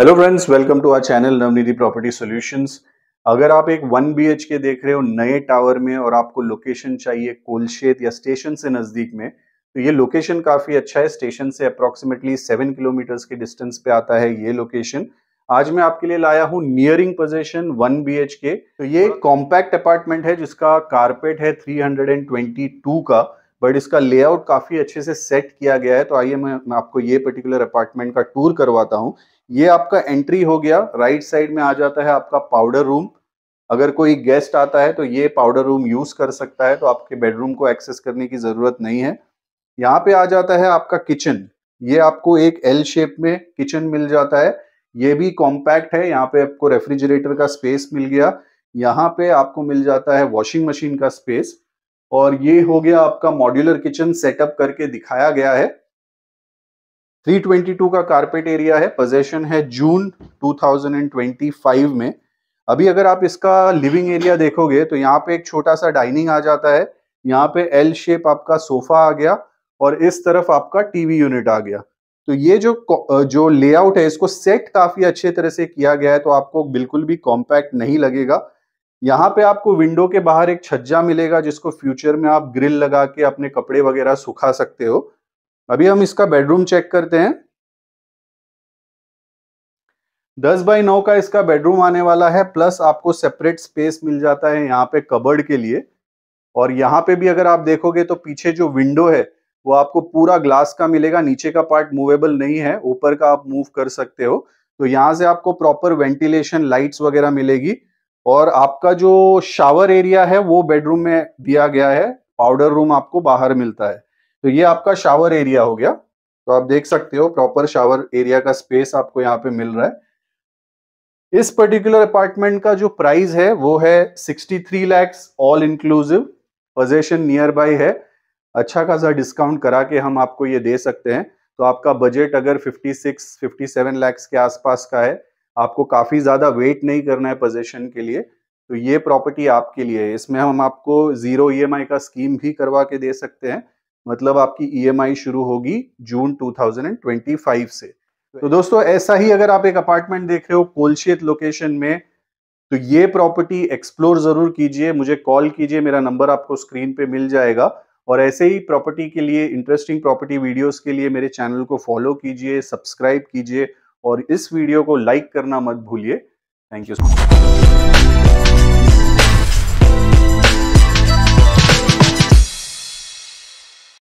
Hello friends welcome to our channel Navnidhi property solutions अगर आप एक वन बी के देख रहे हो नए टावर में और आपको लोकेशन चाहिए कोलशेत या स्टेशन से नज़दीक में तो ये लोकेशन काफ़ी अच्छा है स्टेशन से अप्रोक्सीमेटली सेवन किलोमीटर्स के डिस्टेंस पे आता है ये लोकेशन आज मैं आपके लिए लाया हूँ नियरिंग पोजेशन वन बी के तो ये कॉम्पैक्ट हाँ। अपार्टमेंट है जिसका कारपेट है थ्री का बट इसका लेआउट काफ़ी अच्छे से सेट किया गया है तो आइए मैं, मैं आपको ये पर्टिकुलर अपार्टमेंट का टूर करवाता हूँ ये आपका एंट्री हो गया राइट साइड में आ जाता है आपका पाउडर रूम अगर कोई गेस्ट आता है तो ये पाउडर रूम यूज़ कर सकता है तो आपके बेडरूम को एक्सेस करने की ज़रूरत नहीं है यहाँ पे आ जाता है आपका किचन ये आपको एक एल शेप में किचन मिल जाता है ये भी कॉम्पैक्ट है यहाँ पे आपको रेफ्रिजरेटर का स्पेस मिल गया यहाँ पे आपको मिल जाता है वॉशिंग मशीन का स्पेस और ये हो गया आपका मॉड्यूलर किचन सेटअप करके दिखाया गया है 322 का कारपेट एरिया है पोजेशन है जून 2025 में अभी अगर आप इसका लिविंग एरिया देखोगे तो यहाँ पे एक छोटा सा डाइनिंग आ जाता है यहाँ पे एल शेप आपका सोफा आ गया और इस तरफ आपका टीवी यूनिट आ गया तो ये जो जो लेआउट है इसको सेट काफी अच्छे तरह से किया गया है तो आपको बिल्कुल भी कॉम्पैक्ट नहीं लगेगा यहाँ पे आपको विंडो के बाहर एक छज्जा मिलेगा जिसको फ्यूचर में आप ग्रिल लगा के अपने कपड़े वगैरह सुखा सकते हो अभी हम इसका बेडरूम चेक करते हैं दस बाई नौ का इसका बेडरूम आने वाला है प्लस आपको सेपरेट स्पेस मिल जाता है यहाँ पे कबर्ड के लिए और यहाँ पे भी अगर आप देखोगे तो पीछे जो विंडो है वो आपको पूरा ग्लास का मिलेगा नीचे का पार्ट मूवेबल नहीं है ऊपर का आप मूव कर सकते हो तो यहाँ से आपको प्रॉपर वेंटिलेशन लाइट्स वगैरह मिलेगी और आपका जो शावर एरिया है वो बेडरूम में दिया गया है पाउडर रूम आपको बाहर मिलता है तो ये आपका शावर एरिया हो गया तो आप देख सकते हो प्रॉपर शावर एरिया का स्पेस आपको यहाँ पे मिल रहा है इस पर्टिकुलर अपार्टमेंट का जो प्राइस है वो है 63 lakhs all inclusive possession nearby है अच्छा खासा डिस्काउंट करा के हम आपको ये दे सकते हैं तो आपका बजट अगर 56 57 लैक्स के आसपास का है आपको काफ़ी ज़्यादा वेट नहीं करना है पोजेशन के लिए तो ये प्रॉपर्टी आपके लिए है इसमें हम आपको ज़ीरो ई e का स्कीम भी करवा के दे सकते हैं मतलब आपकी ई e शुरू होगी जून 2025 से तो दोस्तों ऐसा ही अगर आप एक अपार्टमेंट देख रहे हो कोलशेत लोकेशन में तो ये प्रॉपर्टी एक्सप्लोर ज़रूर कीजिए मुझे कॉल कीजिए मेरा नंबर आपको स्क्रीन पे मिल जाएगा और ऐसे ही प्रॉपर्टी के लिए इंटरेस्टिंग प्रॉपर्टी वीडियोस के लिए मेरे चैनल को फॉलो कीजिए सब्सक्राइब कीजिए और इस वीडियो को लाइक करना मत भूलिए थैंक यू सो मच